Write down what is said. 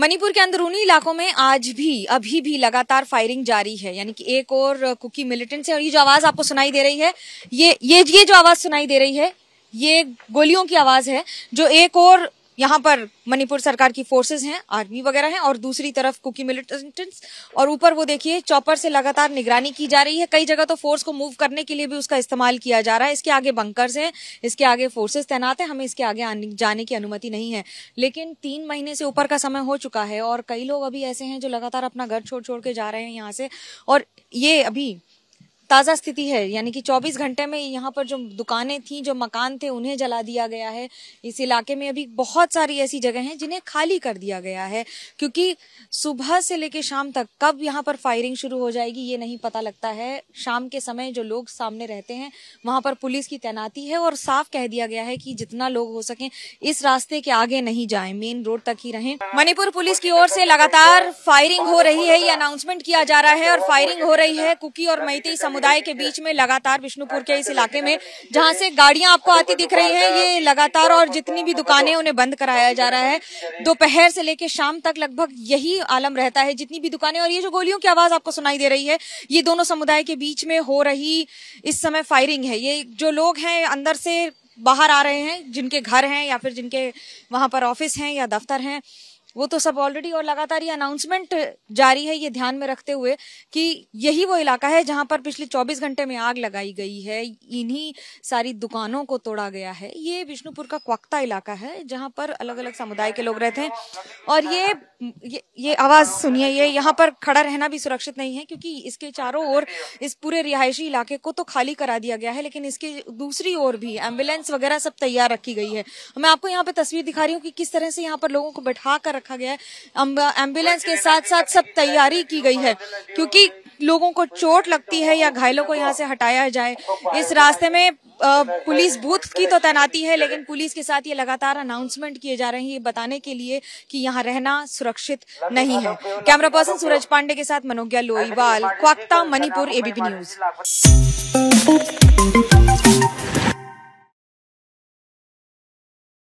मणिपुर के अंदरूनी इलाकों में आज भी अभी भी लगातार फायरिंग जारी है यानी कि एक और कुकी मिलिटेंट से और ये जो आवाज आपको सुनाई दे रही है ये ये ये जो आवाज सुनाई दे रही है ये गोलियों की आवाज है जो एक और यहाँ पर मणिपुर सरकार की फोर्सेज हैं आर्मी वगैरह हैं और दूसरी तरफ कुकी मिलिटेंट्स और ऊपर वो देखिए चौपर से लगातार निगरानी की जा रही है कई जगह तो फोर्स को मूव करने के लिए भी उसका इस्तेमाल किया जा रहा है इसके आगे बंकर्स हैं इसके आगे फोर्सेज तैनात है हमें इसके आगे जाने की अनुमति नहीं है लेकिन तीन महीने से ऊपर का समय हो चुका है और कई लोग अभी ऐसे हैं जो लगातार अपना घर छोड़ छोड़ के जा रहे हैं यहाँ से और ये अभी ताज़ा स्थिति है यानी कि 24 घंटे में यहाँ पर जो दुकानें थीं जो मकान थे उन्हें जला दिया गया है इस इलाके में अभी बहुत सारी ऐसी जगह हैं जिन्हें खाली कर दिया गया है क्योंकि सुबह से लेकर शाम तक कब यहाँ पर फायरिंग शुरू हो जाएगी ये नहीं पता लगता है शाम के समय जो लोग सामने रहते हैं वहाँ पर पुलिस की तैनाती है और साफ कह दिया गया है कि जितना लोग हो सके इस रास्ते के आगे नहीं जाए मेन रोड तक ही रहें मणिपुर पुलिस की ओर से लगातार फायरिंग हो रही है ये अनाउंसमेंट किया जा रहा है और फायरिंग हो रही है कुकी और मैती समुद्र समुदाय के बीच में लगातार विष्णुपुर के इस इलाके में जहाँ से गाड़ियां आपको आती दिख रही है ये लगातार और जितनी भी दुकानें उन्हें बंद कराया जा रहा है दोपहर से लेकर शाम तक लगभग यही आलम रहता है जितनी भी दुकानें और ये जो गोलियों की आवाज आपको सुनाई दे रही है ये दोनों समुदाय के बीच में हो रही इस समय फायरिंग है ये जो लोग हैं अंदर से बाहर आ रहे हैं जिनके घर हैं या फिर जिनके वहां पर ऑफिस हैं या दफ्तर हैं वो तो सब ऑलरेडी और लगातार ये अनाउंसमेंट जारी है ये ध्यान में रखते हुए कि यही वो इलाका है जहां पर पिछले 24 घंटे में आग लगाई गई है इन्हीं सारी दुकानों को तोड़ा गया है ये विष्णुपुर का क्वक्ता इलाका है जहां पर अलग अलग समुदाय के लोग रहते हैं और ये ये, ये आवाज सुनिए ये यहाँ पर खड़ा रहना भी सुरक्षित नहीं है क्योंकि इसके चारों ओर इस पूरे रिहायशी इलाके को तो खाली करा दिया गया है लेकिन इसके दूसरी ओर भी एम्बुलेंस वगैरह सब तैयार रखी गई है मैं आपको यहाँ पे तस्वीर दिखा रही हूँ कि किस तरह से यहाँ पर लोगों को बैठा कर रखा गया है एम्बुलेंस के साथ साथ सब तैयारी की गई है क्योंकि लोगों को चोट लगती है या घायलों को यहाँ से हटाया जाए इस रास्ते में पुलिस बूथ की तो तैनाती है लेकिन पुलिस के साथ ये लगातार अनाउंसमेंट किए जा रहे हैं ये बताने के लिए कि यहाँ रहना सुरक्षित नहीं है कैमरा पर्सन सूरज पांडे के साथ मनोज्ञा लोईवाल क्वाक्ता मणिपुर एबीपी न्यूज